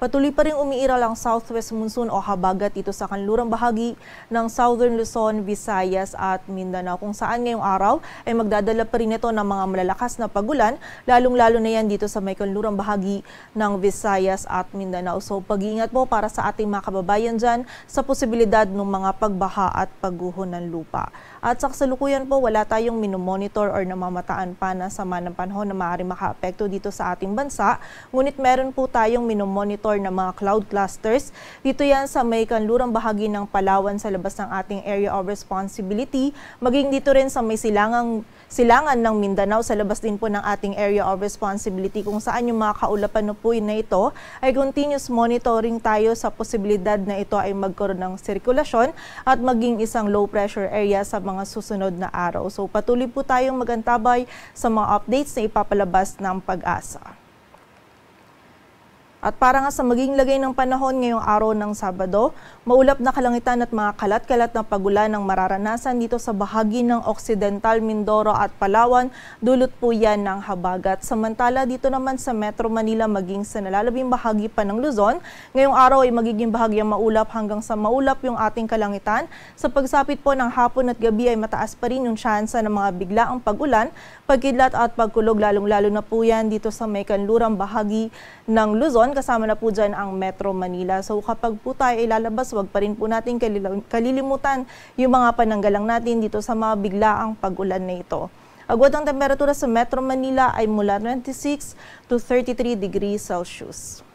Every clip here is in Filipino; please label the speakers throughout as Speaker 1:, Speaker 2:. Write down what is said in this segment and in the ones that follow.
Speaker 1: Patuloy pa rin umiiral ang southwest monsoon o habagat dito sa kanlurang bahagi ng Southern Luzon, Visayas at Mindanao kung saan ngayong araw ay magdadala pa rin ito ng mga malalakas na pagulan lalong-lalo na yan dito sa may kanlurang bahagi ng Visayas at Mindanao. So pag-iingat po para sa ating mga kababayan dyan sa posibilidad ng mga pagbaha at pagguho ng lupa. At sa kasalukuyan po wala tayong minomonitor or namamataan pa na sama ng panahon na maaari makaapekto dito sa ating bansa. Ngunit meron po tayong minomonitor monitor ng mga cloud clusters. Dito yan sa may kanlurang bahagi ng Palawan sa labas ng ating area of responsibility. Maging dito rin sa may silangang, silangan ng Mindanao sa labas din po ng ating area of responsibility kung saan yung mga kaulapan na po na ito ay continuous monitoring tayo sa posibilidad na ito ay magkaroon ng sirkulasyon at maging isang low pressure area sa mga susunod na araw. So patuloy po tayong magantabay sa mga updates na ipapalabas ng pag-asa. At para nga sa maging lagay ng panahon ngayong araw ng Sabado, maulap na kalangitan at mga kalat-kalat na pagulan ang mararanasan dito sa bahagi ng Occidental, Mindoro at Palawan, dulot po yan ng habagat. Samantala dito naman sa Metro Manila maging sa nalalabing bahagi pa ng Luzon, ngayong araw ay magiging bahagyang maulap hanggang sa maulap yung ating kalangitan. Sa pagsapit po ng hapon at gabi ay mataas pa rin yung tsansa ng mga biglaang pagulan, pagkidlat at pagkulog lalong-lalo na po yan dito sa may kanlurang bahagi ng Luzon Quezon. Kasama na po dyan ang Metro Manila. So kapag po tayo ilalabas, wag pa rin po natin kalilimutan yung mga pananggalang natin dito sa mga biglaang pag-ulan na ito. Agwat ang temperatura sa Metro Manila ay mula 26 to 33 degrees Celsius.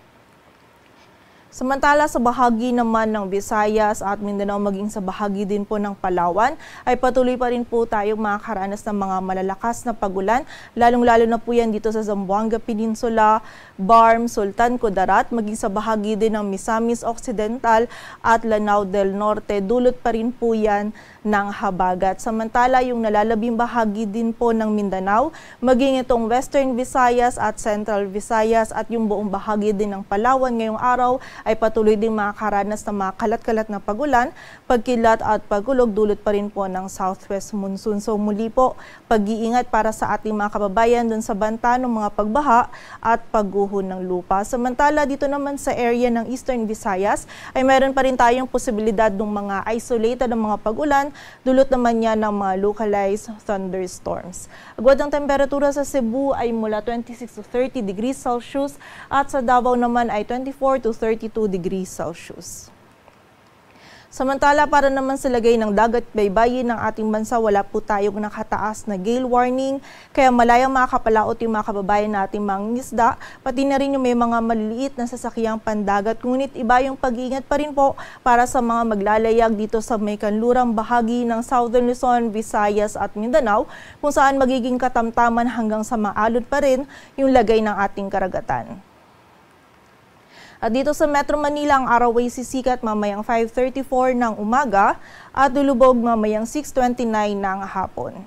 Speaker 1: Samantala sa bahagi naman ng Visayas at Mindanao maging sa bahagi din po ng Palawan ay patuloy pa rin po tayong makakaranas ng mga malalakas na pagulan lalong-lalo na po yan dito sa Zamboanga Peninsula, Barm, Sultan Kudarat maging sa bahagi din ng Misamis Occidental at Lanao del Norte dulot pa rin po yan ng habagat. Samantala yung nalalabing bahagi din po ng Mindanao maging itong Western Visayas at Central Visayas at yung buong bahagi din ng Palawan ngayong araw ay patuloy ding makakaranas ng mga kalat-kalat na pagulan, pagkilat at pagulog dulot pa rin po ng southwest monsoon. So muli po, pag-iingat para sa ating mga kababayan dun sa banta ng mga pagbaha at pagguho ng lupa. Samantala dito naman sa area ng Eastern Visayas ay meron pa rin tayong posibilidad ng mga isolated ng mga pagulan, dulot naman niya ng mga localized thunderstorms. Agwad ang temperatura sa Cebu ay mula 26 to 30 degrees Celsius at sa Davao naman ay 24 to 32 degrees Celsius. Samantala para naman sa lagay ng dagat baybayin ng ating bansa, wala po tayong nakataas na gale warning. Kaya malayang mga kapalaot yung mga kababayan natin mangisda, pati na rin yung may mga maliliit na sasakyang pandagat. Ngunit iba yung pag-iingat pa rin po para sa mga maglalayag dito sa may kanlurang bahagi ng Southern Luzon, Visayas at Mindanao, kung saan magiging katamtaman hanggang sa maalod pa rin yung lagay ng ating karagatan. At dito sa Metro Manila, ang araw ay sisikat mamayang 5.34 ng umaga at lulubog mamayang 6.29 ng hapon.